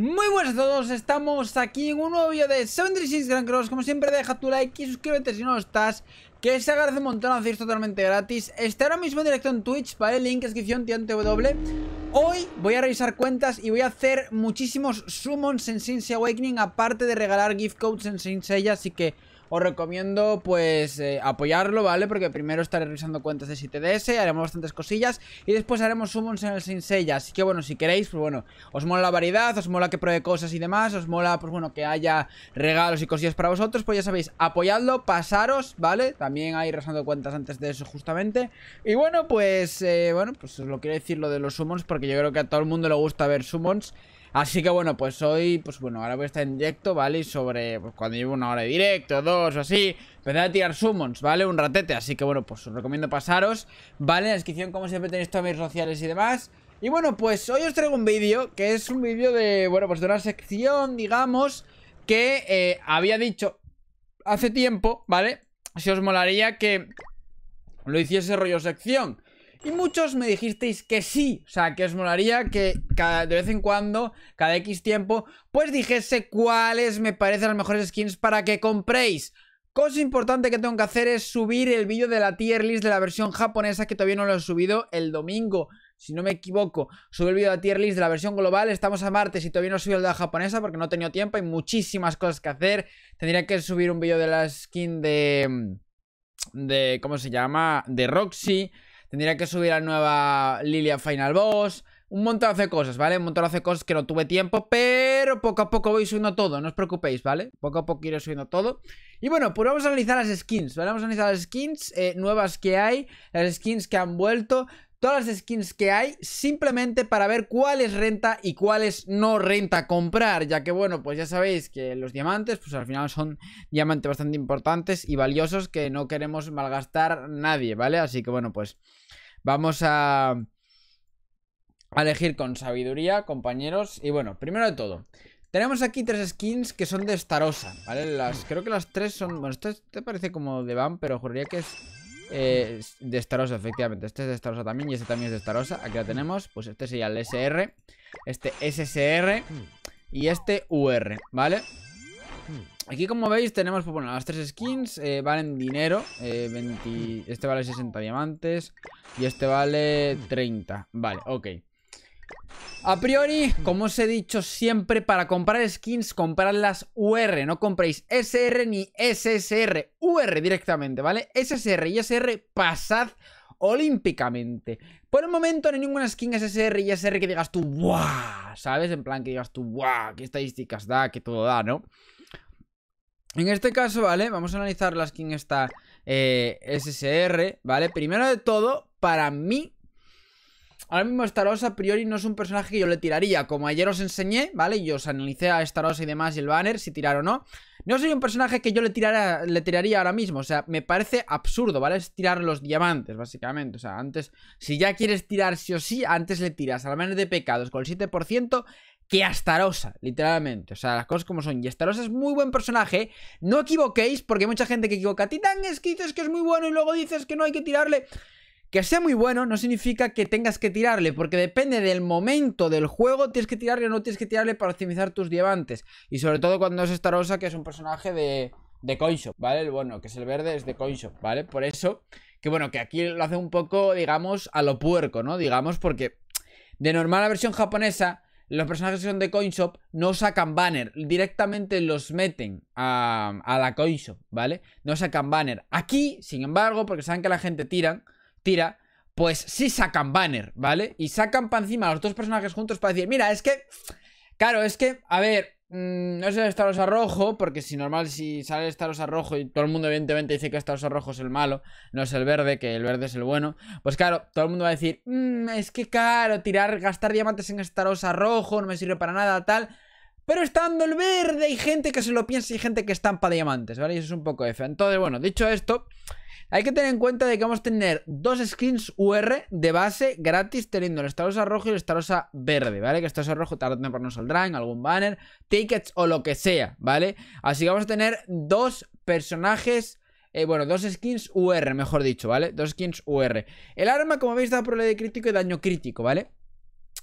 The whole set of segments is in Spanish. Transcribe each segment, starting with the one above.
Muy buenas a todos, estamos aquí en un nuevo vídeo de 76 Grand Cross Como siempre deja tu like y suscríbete si no lo estás Que se agradece un montón, hacer totalmente gratis Está ahora mismo en directo en Twitch, ¿vale? Link, descripción, W Hoy voy a revisar cuentas y voy a hacer muchísimos summons en Sensei Awakening Aparte de regalar gift codes en Sensei, Así que os recomiendo pues eh, apoyarlo, ¿vale? Porque primero estaré revisando cuentas de 7DS, haremos bastantes cosillas y después haremos summons en el Sensei. Así que bueno, si queréis, pues bueno, os mola la variedad, os mola que pruebe cosas y demás, os mola pues bueno que haya regalos y cosillas para vosotros, pues ya sabéis, apoyadlo, pasaros, ¿vale? También hay revisando cuentas antes de eso justamente. Y bueno, pues eh, bueno, pues os lo quiero decir lo de los summons porque yo creo que a todo el mundo le gusta ver summons. Así que bueno, pues hoy, pues bueno, ahora voy a estar en directo, ¿vale? Y sobre, pues cuando llevo una hora de directo, dos o así, empezar a tirar summons, ¿vale? Un ratete, así que bueno, pues os recomiendo pasaros, ¿vale? En la descripción, como siempre, tenéis todas mis sociales y demás. Y bueno, pues hoy os traigo un vídeo, que es un vídeo de, bueno, pues de una sección, digamos, que eh, había dicho hace tiempo, ¿vale? Si os molaría que lo hiciese rollo sección. Y muchos me dijisteis que sí, o sea, que os molaría que cada, de vez en cuando, cada X tiempo, pues dijese cuáles me parecen las mejores skins para que compréis. Cosa importante que tengo que hacer es subir el vídeo de la tier list de la versión japonesa que todavía no lo he subido el domingo. Si no me equivoco, subí el vídeo de la tier list de la versión global, estamos a martes y todavía no he subido el de la japonesa porque no he tenido tiempo, hay muchísimas cosas que hacer. Tendría que subir un vídeo de la skin de... de... ¿cómo se llama? De Roxy Tendría que subir a nueva Lilia Final Boss. Un montón de cosas, ¿vale? Un montón de cosas que no tuve tiempo, pero poco a poco voy subiendo todo, no os preocupéis, ¿vale? Poco a poco iré subiendo todo. Y bueno, pues vamos a analizar las skins, Vamos a analizar las skins eh, nuevas que hay, las skins que han vuelto todas las skins que hay simplemente para ver cuáles renta y cuáles no renta comprar, ya que bueno, pues ya sabéis que los diamantes pues al final son diamantes bastante importantes y valiosos que no queremos malgastar nadie, ¿vale? Así que bueno, pues vamos a a elegir con sabiduría, compañeros. Y bueno, primero de todo, tenemos aquí tres skins que son de Starosa, ¿vale? Las, creo que las tres son... Bueno, esto te parece como de Van, pero juraría que es eh, de Starosa, efectivamente. Este es de Starosa también y este también es de Starosa. Aquí la tenemos. Pues este sería el SR. Este SSR. Y este UR, ¿vale? Aquí como veis tenemos, pues, bueno, las tres skins eh, valen dinero. Eh, este vale 60 diamantes y este vale 30. Vale, ok. A priori, como os he dicho siempre, para comprar skins, compradlas UR, no compréis SR ni SSR, UR directamente, ¿vale? SSR y SR pasad olímpicamente. Por el momento no hay ninguna skin SSR y SR que digas tú, ¡guau! ¿Sabes? En plan que digas tú, ¡guau! ¿Qué estadísticas da? ¿Qué todo da, no? En este caso, ¿vale? Vamos a analizar la skin esta eh, SSR, ¿vale? Primero de todo, para mí, Ahora mismo Starosa, a priori no es un personaje que yo le tiraría. Como ayer os enseñé, ¿vale? Y os analicé a Starosa y demás y el banner, si tirar o no. No soy un personaje que yo le, tirara, le tiraría ahora mismo. O sea, me parece absurdo, ¿vale? Es tirar los diamantes, básicamente. O sea, antes, si ya quieres tirar sí o sí, antes le tiras al menos de pecados con el 7% que Starosa, literalmente. O sea, las cosas como son. Y Starosa es muy buen personaje. No equivoquéis, porque hay mucha gente que equivoca. Titán es que dices que es muy bueno y luego dices que no hay que tirarle. Que sea muy bueno no significa que tengas que tirarle, porque depende del momento del juego, tienes que tirarle o no tienes que tirarle para optimizar tus diamantes. Y sobre todo cuando es rosa que es un personaje de, de Coinshop, ¿vale? El bueno, que es el verde, es de Coinshop, ¿vale? Por eso, que bueno, que aquí lo hace un poco, digamos, a lo puerco, ¿no? Digamos, porque de normal la versión japonesa, los personajes que son de Coinshop no sacan banner, directamente los meten a, a la Coinshop, ¿vale? No sacan banner. Aquí, sin embargo, porque saben que la gente tira pues sí sacan banner, ¿vale? Y sacan para encima a los dos personajes juntos para decir, mira, es que, claro, es que, a ver, no mm, es el Staros a rojo, porque si normal, si sale el a rojo y todo el mundo evidentemente dice que Starosa rojo es el malo, no es el verde, que el verde es el bueno, pues claro, todo el mundo va a decir, mmm, es que, claro, tirar, gastar diamantes en Staros a rojo no me sirve para nada, tal... Pero estando el verde, hay gente que se lo piensa y gente que estampa diamantes, ¿vale? Y eso es un poco F. Entonces, bueno, dicho esto, hay que tener en cuenta de que vamos a tener dos skins UR de base gratis teniendo el Starosa rojo y el Starosa verde, ¿vale? Que Starosa rojo tarde por no saldrá en algún banner, tickets o lo que sea, ¿vale? Así que vamos a tener dos personajes... Eh, bueno, dos skins UR, mejor dicho, ¿vale? Dos skins UR. El arma, como veis, da problema de crítico y daño crítico, ¿vale?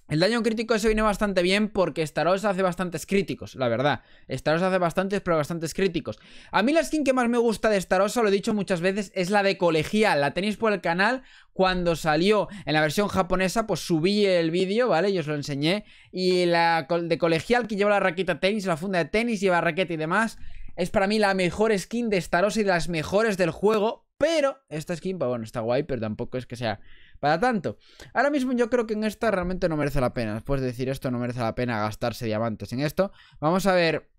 El daño crítico se viene bastante bien porque Staros hace bastantes críticos, la verdad. Staros hace bastantes, pero bastantes críticos. A mí la skin que más me gusta de Starosa, lo he dicho muchas veces, es la de colegial. La tenéis por el canal. Cuando salió en la versión japonesa, pues subí el vídeo, ¿vale? Yo os lo enseñé. Y la de colegial que lleva la raqueta tenis, la funda de tenis, lleva raqueta y demás. Es para mí la mejor skin de Starosa y de las mejores del juego pero esta skin, pues, bueno, está guay, pero tampoco es que sea para tanto. Ahora mismo yo creo que en esta realmente no merece la pena. Después de decir esto, no merece la pena gastarse diamantes en esto. Vamos a ver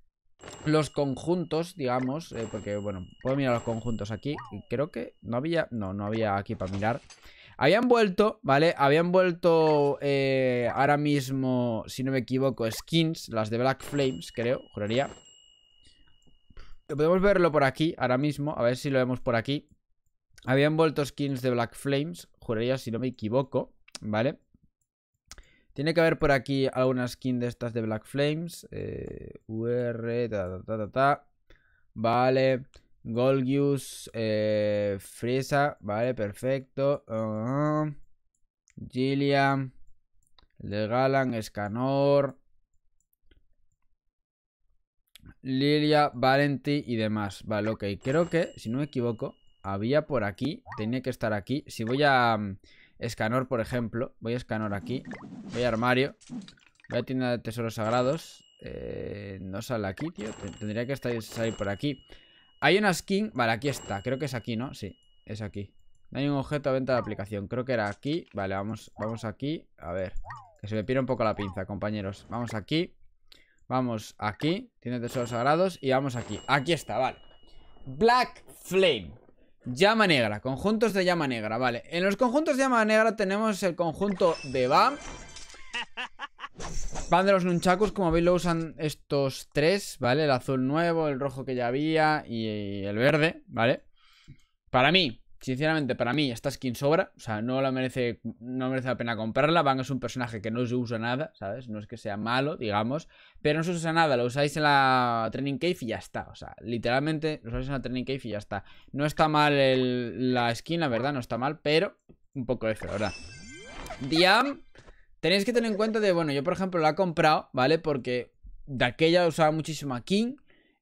los conjuntos, digamos, eh, porque, bueno, puedo mirar los conjuntos aquí. Creo que no había, no, no había aquí para mirar. Habían vuelto, ¿vale? Habían vuelto eh, ahora mismo, si no me equivoco, skins, las de Black Flames, creo, juraría. Podemos verlo por aquí, ahora mismo, a ver si lo vemos por aquí. Habían vuelto skins de Black Flames, juraría si no me equivoco, ¿vale? Tiene que haber por aquí alguna skin de estas de Black Flames. Eh, UR, ta, ta, ta, Vale. Golgius, eh, Fresa, vale, perfecto. Uh ah. -huh. Gilliam, Escanor, Lilia, Valenti y demás. Vale, ok. Creo que, si no me equivoco, había por aquí. Tenía que estar aquí. Si voy a mm, escanor, por ejemplo. Voy a escanor aquí. Voy a armario. Voy a tienda de tesoros sagrados. Eh, no sale aquí, tío. Tendría que estar, salir por aquí. Hay una skin. Vale, aquí está. Creo que es aquí, ¿no? Sí, es aquí. hay un objeto a venta de aplicación. Creo que era aquí. Vale, vamos, vamos aquí. A ver. Que se me pierde un poco la pinza, compañeros. Vamos aquí. Vamos aquí. Tiene tesoros sagrados. Y vamos aquí. Aquí está, vale. Black Flame. Llama negra, conjuntos de llama negra, vale En los conjuntos de llama negra tenemos el conjunto de BAM BAM de los nunchakus, como veis lo usan estos tres, ¿vale? El azul nuevo, el rojo que ya había y el verde, ¿vale? Para mí, Sinceramente, para mí esta skin sobra, o sea, no la merece, no merece la pena comprarla. Van es un personaje que no se usa nada, ¿sabes? No es que sea malo, digamos, pero no se usa nada, lo usáis en la Training Cave y ya está. O sea, literalmente lo usáis en la Training Cave y ya está. No está mal la skin, la verdad, no está mal, pero un poco de fe verdad. Diam, tenéis que tener en cuenta de, bueno, yo por ejemplo la he comprado, ¿vale? Porque de aquella usaba muchísimo a King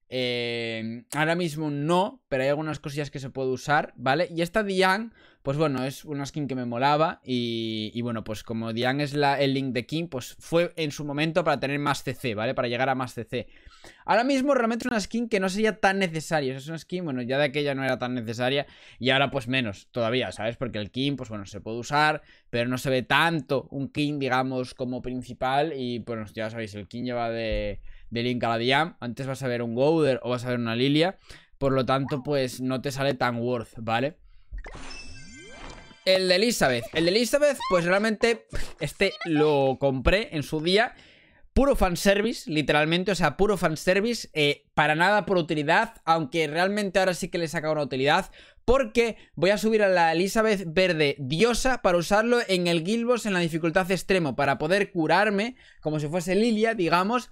eh, ahora mismo no, pero hay algunas cosillas que se puede usar, ¿vale? Y esta Diane pues bueno, es una skin que me molaba y, bueno, pues como Diane es la, el link de King, pues fue en su momento para tener más CC, ¿vale? Para llegar a más CC. Ahora mismo realmente es una skin que no sería tan necesaria. Es una skin, bueno, ya de aquella no era tan necesaria y ahora pues menos todavía, ¿sabes? Porque el King, pues bueno, se puede usar, pero no se ve tanto un King, digamos, como principal y pues ya sabéis, el King lleva de, Link a la Diam. Antes vas a ver un Gouder o vas a ver una Lilia. Por lo tanto, pues no te sale tan worth, ¿vale? El de Elizabeth. El de Elizabeth, pues realmente este lo compré en su día. Puro fanservice, literalmente, o sea, puro fanservice, eh, para nada por utilidad, aunque realmente ahora sí que le saca una utilidad, porque voy a subir a la Elizabeth verde diosa para usarlo en el Gilbos en la dificultad extremo, para poder curarme, como si fuese Lilia, digamos,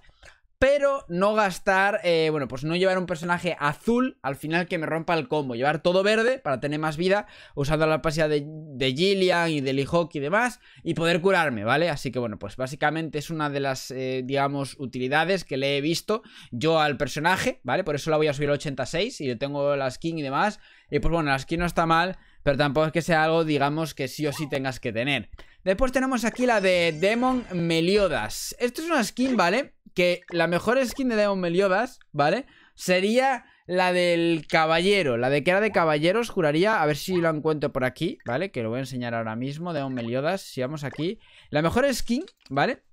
pero no gastar, eh, bueno, pues no llevar un personaje azul al final que me rompa el combo. Llevar todo verde para tener más vida, usando la capacidad de, de Gillian y de Lee Hawk y demás, y poder curarme, ¿vale? Así que bueno, pues básicamente es una de las, eh, digamos, utilidades que le he visto yo al personaje, ¿vale? Por eso la voy a subir a 86 y le tengo la skin y demás. Y pues bueno, la skin no está mal, pero tampoco es que sea algo, digamos, que sí o sí tengas que tener. Después tenemos aquí la de Demon Meliodas. Esto es una skin, ¿vale? Que la mejor skin de Demon Meliodas, ¿vale? Sería la del caballero, la de que era de caballeros, juraría, a ver si lo encuentro por aquí, ¿vale? Que lo voy a enseñar ahora mismo, Demon Meliodas, si vamos aquí. La mejor skin, ¿vale?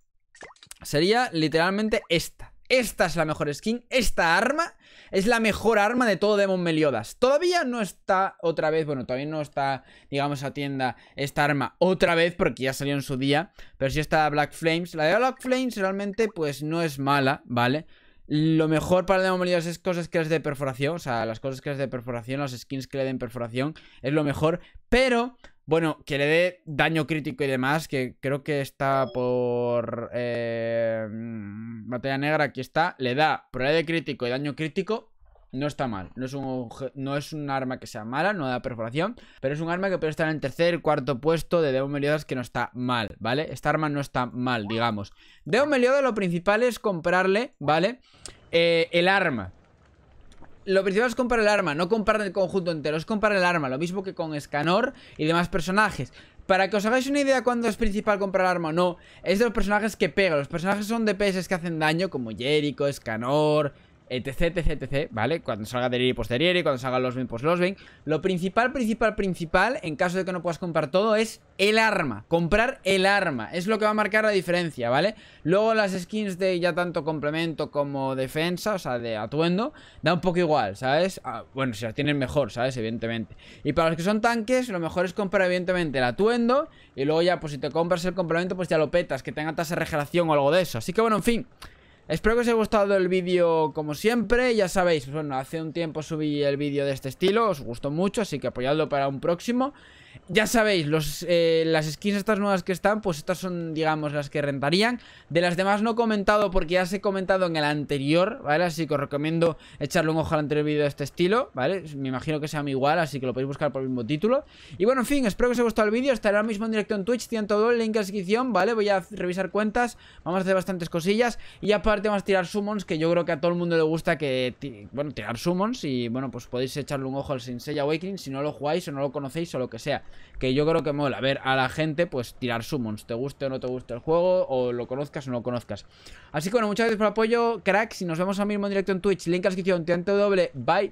Sería literalmente esta, esta es la mejor skin, esta arma es la mejor arma de todo Demon Meliodas. Todavía no está otra vez, bueno, todavía no está, digamos, a tienda esta arma otra vez porque ya salió en su día, pero sí está Black Flames. La de Black Flames realmente pues no es mala, ¿vale? Lo mejor para Demon Meliodas es cosas que es de perforación, o sea, las cosas que es de perforación, las skins que le den perforación, es lo mejor, pero bueno, que le dé daño crítico y demás, que creo que está por eh, mm, batalla negra, aquí está. Le da probabilidad de crítico y daño crítico. No está mal, no es, un, no es un arma que sea mala, no da perforación Pero es un arma que puede estar en el tercer, cuarto puesto de Deo Meliodas que no está mal, ¿vale? Esta arma no está mal, digamos Deo Meliodas lo principal es comprarle, ¿vale? Eh, el arma lo principal es comprar el arma, no comprar el conjunto entero, es comprar el arma, lo mismo que con Scanor y demás personajes. Para que os hagáis una idea cuándo es principal comprar el arma o no, es de los personajes que pega Los personajes son DPS que hacen daño, como Jericho, Escanor, etc, etc, etc, ¿vale? Cuando salga posterior pues y cuando salgan los pues los ven. Lo principal, principal, principal, en caso de que no puedas comprar todo, es el arma. Comprar el arma. Es lo que va a marcar la diferencia, ¿vale? Luego las skins de ya tanto complemento como defensa, o sea, de atuendo, da un poco igual, ¿sabes? Ah, bueno, si las tienen mejor, ¿sabes? Evidentemente. Y para los que son tanques, lo mejor es comprar, evidentemente, el atuendo. Y luego ya, pues si te compras el complemento, pues ya lo petas, que tenga tasa de regeneración o algo de eso. Así que bueno, en fin. Espero que os haya gustado el vídeo como siempre. Ya sabéis, bueno, hace un tiempo subí el vídeo de este estilo, os gustó mucho, así que apoyadlo para un próximo. Ya sabéis, eh, las skins estas nuevas que están, pues estas son, digamos, las que rentarían. De las demás no he comentado porque ya se he comentado en el anterior, ¿vale? Así que os recomiendo echarle un ojo al anterior vídeo de este estilo, ¿vale? Me imagino que sea muy igual, así que lo podéis buscar por el mismo título. Y bueno, en fin, espero que os haya gustado el vídeo. Estaré ahora mismo en directo en Twitch, todo el link en la descripción, ¿vale? Voy a revisar cuentas, vamos a hacer bastantes cosillas. Y aparte vamos a tirar summons, que yo creo que a todo el mundo le gusta que, bueno, tirar summons. Y bueno, pues podéis echarle un ojo al Sensei Awakening si no lo jugáis o no lo conocéis o lo que sea. Que yo creo que mola ver a la gente pues tirar summons, te guste o no te guste el juego, o lo conozcas o no lo conozcas. Así que bueno, muchas gracias por el apoyo, cracks, y nos vemos ahora mismo directo en Twitch. Link en la descripción, doble, bye.